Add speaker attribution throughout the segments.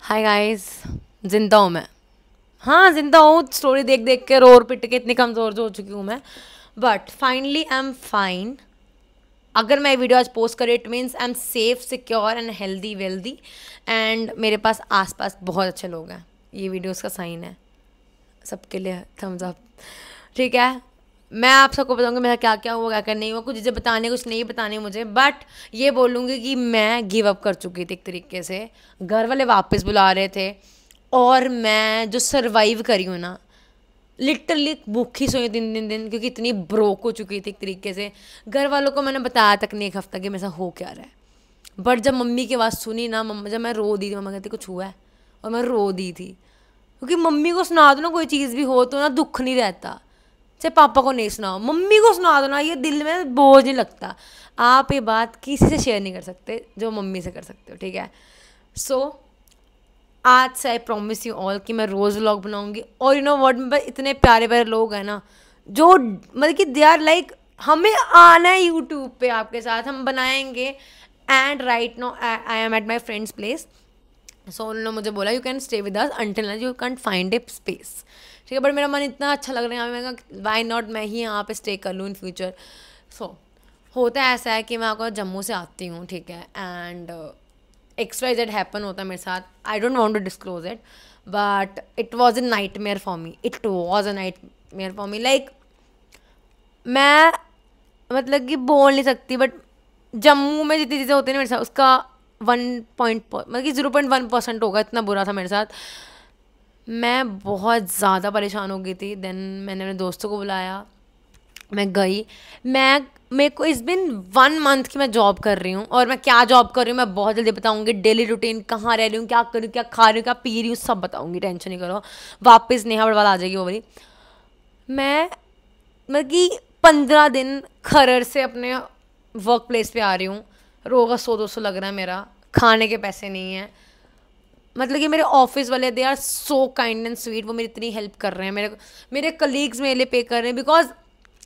Speaker 1: hi guys जिंदा हूँ मैं हाँ जिंदा हूँ स्टोरी देख देख के रोर पिट के इतनी कमज़ोर जो हो चुकी हूँ मैं but finally I am fine अगर मैं वीडियो आज पोस्ट करें it means I am safe secure and healthy wealthy and मेरे पास आसपास बहुत अच्छे लोग हैं ये वीडियोस का साइन है सबके लिए थम्स अप ठीक है मैं आप सबको बताऊंगी मेरा क्या क्या हुआ क्या क्या नहीं हुआ कुछ चीज़ें बताने कुछ नहीं बताने मुझे बट ये बोलूँगी कि मैं गिव अप कर चुकी थी एक तरीके से घर वाले वापस बुला रहे थे और मैं जो सर्वाइव करी हूँ ना लिटरली भूखी सोई दिन दिन दिन क्योंकि इतनी ब्रोक हो चुकी थी एक तरीके से घर वालों को मैंने बताया तक नहीं एक हफ्ता कि मेरे साथ हो क्या रहा है बट जब मम्मी की आवाज़ सुनी ना मम्मा जब मैं रो दी थी मम्मा कहती कुछ हुआ है और मैं रो दी थी क्योंकि मम्मी को सुना दो ना कोई चीज़ भी हो तो ना दुख नहीं रहता चाहे पापा को नहीं सुनाओ मम्मी को सुना दो ना ये दिल में बोझ नहीं लगता आप ये बात किसी से शेयर नहीं कर सकते जो मम्मी से कर सकते हो ठीक है सो so, आज से आई प्रोमिस यू ऑल कि मैं रोज़ व्लॉग बनाऊंगी और यू नो वर्ड में इतने प्यारे प्यारे लोग हैं ना जो मतलब कि दे आर लाइक हमें आना है यूट्यूब पे आपके साथ हम बनाएंगे and right now I am at my friends place so so, उन्होंने मुझे बोला you can stay with us until you can find a space ठीक है बट मेरा मन इतना अच्छा लग रहा है मैं वाई नॉट मैं ही यहाँ पे स्टे कर लूँ इन फ्यूचर सो होता है ऐसा है कि मैं आपको जम्मू से आती हूँ ठीक है एंड एक्स्ट्रा जेड हैपन होता है मेरे साथ I don't want to disclose it but it was a nightmare for me it was a nightmare for me like मैं मतलब कि बोल नहीं सकती बट जम्मू में जितनी चीज़ें होती हैं ना मेरे साथ उसका वन पॉइंट मतलब कि ज़ीरो पॉइंट वन परसेंट होगा इतना बुरा था मेरे साथ मैं बहुत ज़्यादा परेशान हो गई थी देन मैंने अपने दोस्तों को बुलाया मैं गई मैं मेरे को इस बिन वन मंथ की मैं जॉब कर रही हूँ और मैं क्या जॉब कर रही हूँ मैं बहुत जल्दी बताऊँगी डेली रूटीन कहाँ रह रही हूँ क्या कर रही हूँ क्या खा रही हूँ क्या पी रही हूँ सब बताऊँगी टेंशन नहीं करो वापस नेहा बड़वाल आ जाएगी वो वाली मैं मतलब कि पंद्रह दिन खरर से अपने वर्क प्लेस पर आ रही हूँ रोगा सौ दो सौ लग रहा है मेरा खाने के पैसे नहीं हैं मतलब कि मेरे ऑफिस वाले they are so kind and sweet वो मेरी इतनी हेल्प कर रहे हैं मेरे मेरे कलीग्स मेरे लिए पे कर रहे हैं बिकॉज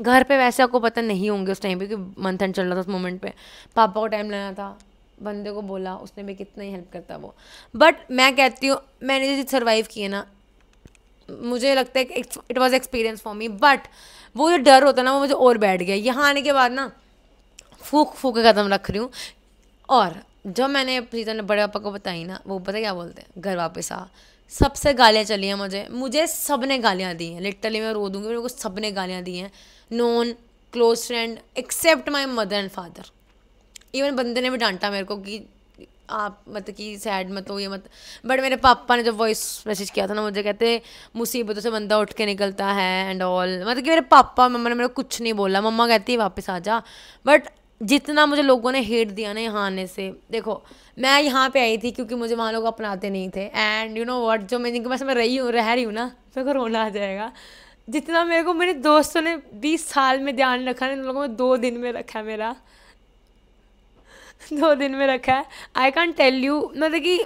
Speaker 1: घर पे वैसे आपको पता नहीं होंगे उस टाइम पे मंथ एंड चल रहा था उस मोमेंट पे पापा को टाइम लेना था बंदे को बोला उसने भी कितना ही हेल्प करता वो बट मैं कहती हूँ मैंने जो सर्वाइव किए ना मुझे लगता है कि it was experience for me but वो जो डर होता ना वो मुझे और बैठ गया यहाँ आने के बाद ना फूक फूक कदम रख रही हूँ और जब मैंने सीजन ने बड़े पापा को बताई ना वो पता क्या बोलते हैं घर वापस आ सबसे गालियाँ चली हैं मुझे मुझे सब ने गालियाँ दी हैं लिटरली मैं रो दूँगी मेरे को सब ने गालियाँ दी हैं non close friend except my mother and father even बंदे ने भी डांटा मेरे को कि आप मत कि सैड मत हो ये मत बट मेरे पापा ने जब वॉइस मैसेज किया था ना मुझे कहते मुसीबतों से बंदा उठ के निकलता है एंड ऑल मतलब कि मेरे पापा मम्मा ने मेरे को कुछ नहीं बोला मम्मा कहती है वापस आ जा बट जितना मुझे लोगों ने हेट दिया ना यहाँ आने से देखो मैं यहाँ पे आई थी क्योंकि मुझे वहाँ लोग अपनाते नहीं थे एंड यू नो व्हाट जो मैं जिनके पास मैं रही हूँ रह रही हूँ ना मेरे को रोना आ जाएगा जितना मेरे को मेरे दोस्तों ने बीस साल में ध्यान रखा ना उन लोगों ने दो दिन में रखा है मेरा दो दिन में रखा है आई कैन टेल यू मतलब कि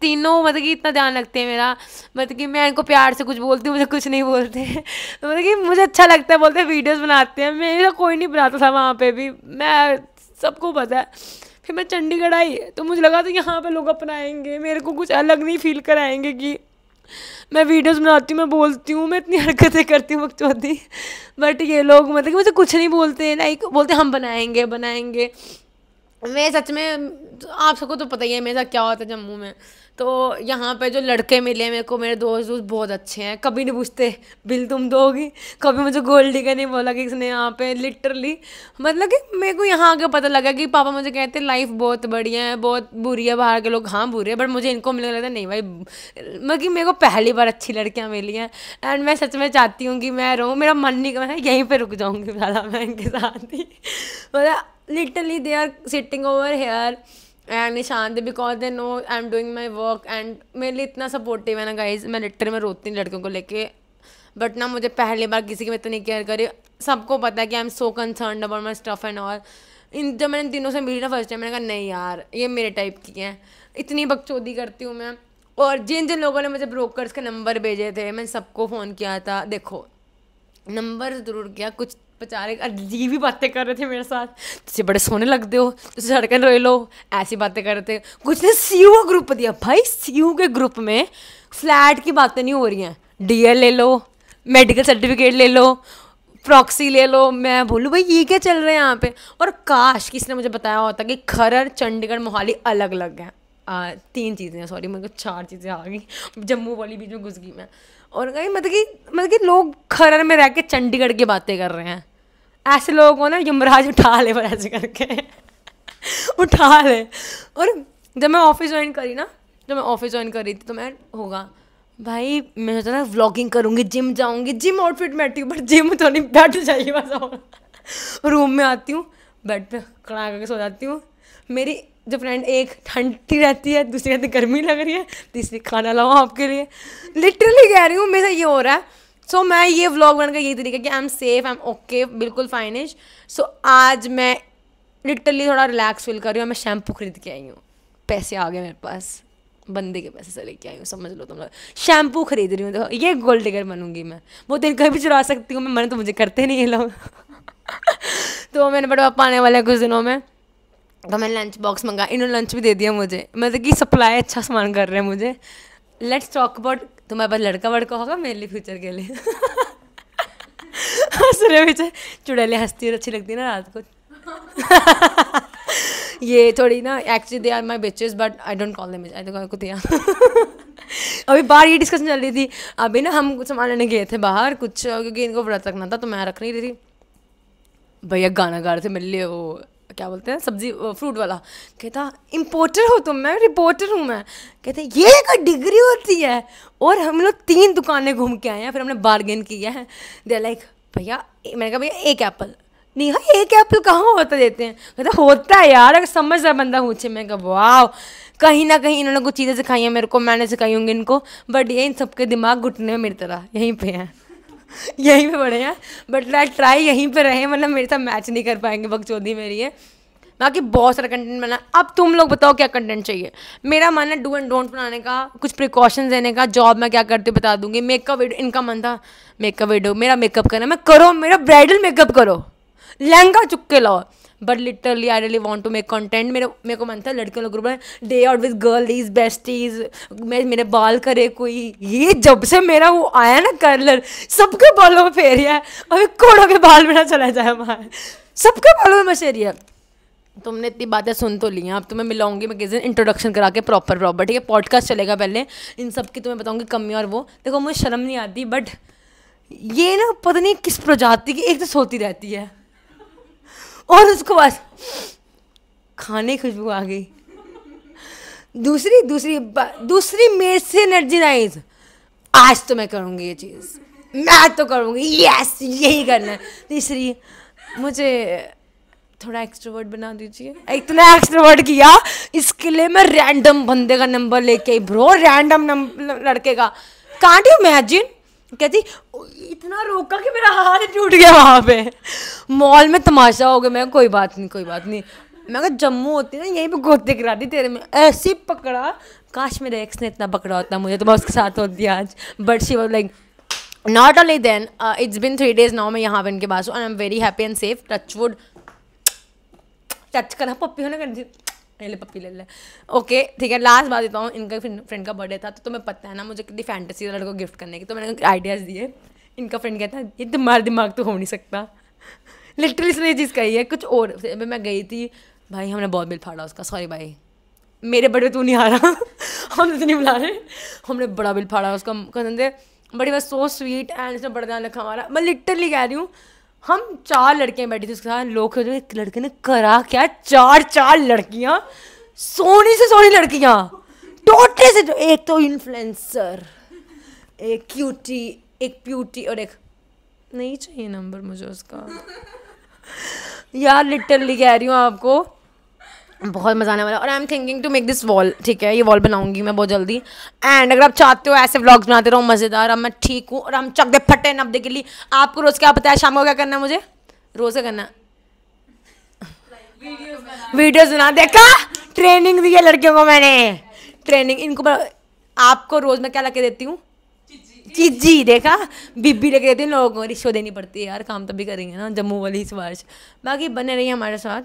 Speaker 1: तीनों मतलब कि इतना ध्यान रखते हैं मेरा मतलब कि मैं इनको प्यार से कुछ बोलती हूँ मुझे कुछ नहीं बोलते तो मतलब कि मुझे अच्छा लगता है बोलते हैं वीडियोज़ बनाते हैं मेरा कोई नहीं बनाता था वहाँ पर भी मैं सबको पता है फिर मैं चंडीगढ़ आई तो मुझे लगा था यहाँ पर लोग अपनाएंगे मेरे को कुछ अलग नहीं फील कराएंगे कि मैं वीडियोस बनाती हूँ मैं बोलती हूँ मैं इतनी हरकतें करती हूँ बकचौती बट ये लोग मतलब कि मुझे कुछ नहीं बोलते हैं लाइक बोलते हम बनाएंगे बनाएंगे मैं सच में आप सबको तो पता ही है मेरा क्या होता है जम्मू में तो यहाँ पे जो लड़के मिले मेरे को मेरे दोस्त दोस्त बहुत अच्छे हैं कभी नहीं पूछते बिल तुम दोगी कभी मुझे गोल्डी का नहीं बोला कि इसने यहाँ पे लिटरली मतलब कि मेरे को यहाँ आके पता लगा कि पापा मुझे कहते लाइफ बहुत बढ़िया है बहुत बुरी है बाहर के लोग हाँ बुरे हैं बट मुझे इनको मिलने लगता नहीं भाई मतलब कि मेरे को पहली बार अच्छी लड़कियाँ मिली हैं एंड मैं सच में चाहती हूँ कि मैं रहूँ मेरा मन नहीं कर यहीं पर रुक जाऊँगी ज़्यादा मैं इनके साथ ही मतलब literally they are sitting over here and निशान they because they know I am doing my work and मेरे लिए इतना सपोर्टिव है ना गाइज मैं लिटर में रोती हूँ लड़कियों को लेके बट ना मुझे पहली बार किसी की मैं इतनी केयर करी सबको पता है कि I am so concern about my stuff and all इन जब मैंने दिनों से मिली ना फर्स्ट टाइम मैंने कहा नहीं यार ये मेरे टाइप की हैं इतनी बकचोदी करती हूँ मैं और जिन जिन लोगों ने मुझे ब्रोकर्स के नंबर भेजे थे मैंने सबको फ़ोन किया था देखो नंबर ज़रूर किया कुछ बेचारे अजीब ही बातें कर रहे थे मेरे साथ तुझे बड़े सोने लगते हो तुझे सड़कन रोए लो ऐसी बातें कर रहे थे कुछ ने सी का ग्रुप दिया भाई सी के ग्रुप में फ्लैट की बातें नहीं हो रही हैं डी ले लो मेडिकल सर्टिफिकेट ले लो प्रॉक्सी ले लो मैं बोलूँ भाई ये क्या चल रहा है यहाँ पे और काश किसी ने मुझे बताया होता कि खरर चंडीगढ़ मोहाली अलग अलग हैं तीन चीज़ें सॉरी मेरे को चार चीज़ें आ गई जम्मू वाली बीच में घुस गई मैं और कहीं मतलब कि मतलब कि लोग खरर में रह के चंडीगढ़ की बातें कर रहे हैं ऐसे लोगों को ना युमराज उठा ले पर ऐसे करके उठा ले और जब मैं ऑफिस ज्वाइन करी ना जब मैं ऑफिस ज्वाइन करी थी तो मैं होगा भाई मैं सोचा ना व्लॉगिंग करूँगी जिम जाऊँगी जिम आउटफिट में आती हूँ बट जिम तो नहीं बैठ जाइए बस रूम में आती हूँ बेड पे खड़ा करके सो जाती हूँ मेरी जो फ्रेंड एक ठंडी रहती है दूसरी रहती गर्मी लग रही है तीसरी खाना लाओ आपके लिए लिटरली कह रही हूँ मेरे ये हो रहा है सो so, मैं ये व्लॉग बनाने का यही तरीका कि I am safe I am okay बिल्कुल फाइनिश सो so, आज मैं लिटरली थोड़ा रिलैक्स फील कर रही हूँ मैं शैम्पू खरीद के आई हूँ पैसे आ गए मेरे पास बंदे के पैसे से लेके आई हूँ समझ लो तुम लोग शैम्पू खरीद रही हूँ देखो ये गोल्ड डिगर बनूंगी मैं वो दिन कभी चुरा सकती हूँ मैं मन तो मुझे करते नहीं ये लोग तो मैंने बड़े पापा आने वाले कुछ दिनों में तो मैंने लंच बॉक्स मंगा इन्होंने लंच भी दे दिया मुझे मतलब कि सप्लाई अच्छा सामान कर रहे हैं मुझे लेट्स टॉक अबाउट तुम्हारे पास लड़का वड़का होगा मेरे लिए फ्यूचर के लिए हंस रहे बेचारे चुड़ैले हंसती और अच्छी लगती है ना रात को ये थोड़ी ना actually they are my bitches but I don't call them आई दिया अभी बाहर ये डिस्कशन चल रही थी अभी ना हम कुछ सामान लेने गए थे बाहर कुछ क्योंकि इनको व्रत रखना था तो मैं रख नहीं रही थी भैया गाना गा रहे थे मेरे लिए वो तो क्या बोलते हैं सब्जी फ्रूट वाला कहता इम्पोर्टर हो तुम मैं रिपोर्टर हूँ मैं कहते ये एक डिग्री होती है और हम लोग तीन दुकानें घूम के आए हैं फिर हमने बार्गेन किया है दे लाइक भैया मैंने कहा भैया एक एप्पल नहीं हाँ एक एप्पल कहाँ होता देते हैं कहते होता है यार अगर समझ रहा बंदा पूछे मैं कहा वाह कहीं ना कहीं इन्होंने कुछ चीज़ें सिखाई हैं मेरे को मैंने सिखाई होंगी इनको बट ये इन सबके दिमाग घुटने में मेरी तरह यहीं पे हैं यहीं पे बड़े हैं बट लाइक ट्राई यहीं पे रहे मतलब मेरे साथ मैच नहीं कर पाएंगे चौधरी मेरी है बाकी बहुत सारा कंटेंट बना अब तुम लोग बताओ क्या कंटेंट चाहिए मेरा मन है डू एंड डोंट बनाने का कुछ प्रिकॉशंस देने का जॉब मैं क्या करती हूँ बता दूंगी मेकअप वीडियो इनका मन था मेकअप वीडियो मेरा मेकअप करना मैं करो मेरा ब्राइडल मेकअप करो लहंगा चुप के लाओ but literally I really want to make content मेरे मेरे को मन था लड़कियों group day out with girl is best is मैं मेरे बाल करे कोई ये जब से मेरा वो आया ना कर्लर सबके बालों में फेरिया है अभी कोड़ों के बाल में ना चला जाए हमारे सबके बालों में मशेरिया तुमने इतनी बातें सुन तो ली हैं अब तुम्हें तो मिलाऊंगी मैं किसी दिन इंट्रोडक्शन करा के प्रॉपर प्रॉपर ठीक है पॉडकास्ट चलेगा पहले इन सब की तुम्हें तो बताऊंगी कमी और वो देखो मुझे शर्म नहीं आती बट ये ना पता नहीं किस प्रजाति की एक तो सोती रहती है और उसको बस खाने खुशबू आ गई दूसरी दूसरी दूसरी मेज से एनर्जीनाइज आज तो मैं करूँगी ये चीज़ मैं तो करूँगी यस यही करना है तीसरी मुझे थोड़ा एक्सट्रोवर्ट बना दीजिए इतना एक्सट्रोवर्ट किया इसके लिए मैं रैंडम बंदे का नंबर लेके आई ब्रो रैंडम नंबर लड़के का कांट यू इमेजिन कहती इतना रोका कि मेरा हाथ टूट गया वहाँ पे मॉल में तमाशा हो गया मैं कोई बात नहीं कोई बात नहीं मैं कहा जम्मू होती ना यहीं पे गोते करा दी तेरे में ऐसी पकड़ा काश मेरे एक्स ने इतना पकड़ा होता मुझे तो मैं उसके साथ होती आज but she was like not only then it's been three days now मैं यहाँ पे इनके पास हूँ I am very happy and safe touch wood touch करा पप्पी होने कर पहले पप्पी ले ले ओके ठीक है लास्ट बात देता हूँ इनका फ्रेंड का बर्थडे था तो तुम्हें पता है ना मुझे कितनी फैंटेसी लड़कों को गिफ्ट करने की तो मैंने आइडियाज़ दिए इनका फ्रेंड कहता है ये तुम्हारा दिमाग तो हो नहीं सकता लिटरली इसने ये चीज़ कही है कुछ और मैं गई थी भाई हमने बहुत बिल फाड़ा उसका सॉरी भाई मेरे बर्थडे तू नहीं आ रहा हम नहीं बुला रहे हमने बड़ा बिल फाड़ा उसका कहते बड़ी बस सो स्वीट एंड इसने बड़ा ध्यान रखा हमारा मैं लिटरली कह रही हूँ हम चार लड़के बैठे थे उसके साथ लोग तो एक लड़के ने करा क्या चार चार लड़कियां सोनी से सोनी लड़कियां टोटे से जो एक तो इन्फ्लुएंसर एक क्यूटी एक प्यूटी और एक नहीं चाहिए नंबर मुझे उसका यार लिटरली कह रही हूँ आपको बहुत मज़ा आने वाला और I am thinking to make this wall ठीक है ये वॉल बनाऊंगी मैं बहुत जल्दी एंड अगर आप चाहते हो ऐसे व्लॉग्स बनाते रहो मज़ेदार अब मैं ठीक हूँ और हम चक दे फटे दे के लिए आपको रोज़ क्या पता है शाम को क्या करना है मुझे रोज़ क्या करना वीडियोस बना देखा ट्रेनिंग दी है लड़कियों को मैंने ट्रेनिंग इनको आपको रोज़ मैं क्या के देती हूँ चीजी देखा बीबी लेके देती हूँ लोगों को रिश्वत देनी पड़ती है यार काम तभी करेंगे ना जम्मू वाली इस बारिश बाकी बने रही हमारे साथ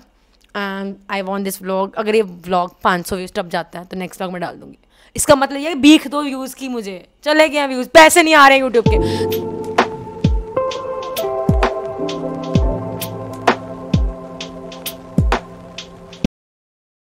Speaker 1: and I want this vlog अगर ये व्लॉग पाँच सौ व्यूज़ टप जाता है तो नेक्स्ट व्लॉग में डाल दूंगी इसका मतलब ये बीख दो व्यूज़ की मुझे चले गए व्यूज़ पैसे नहीं आ रहे यूट्यूब के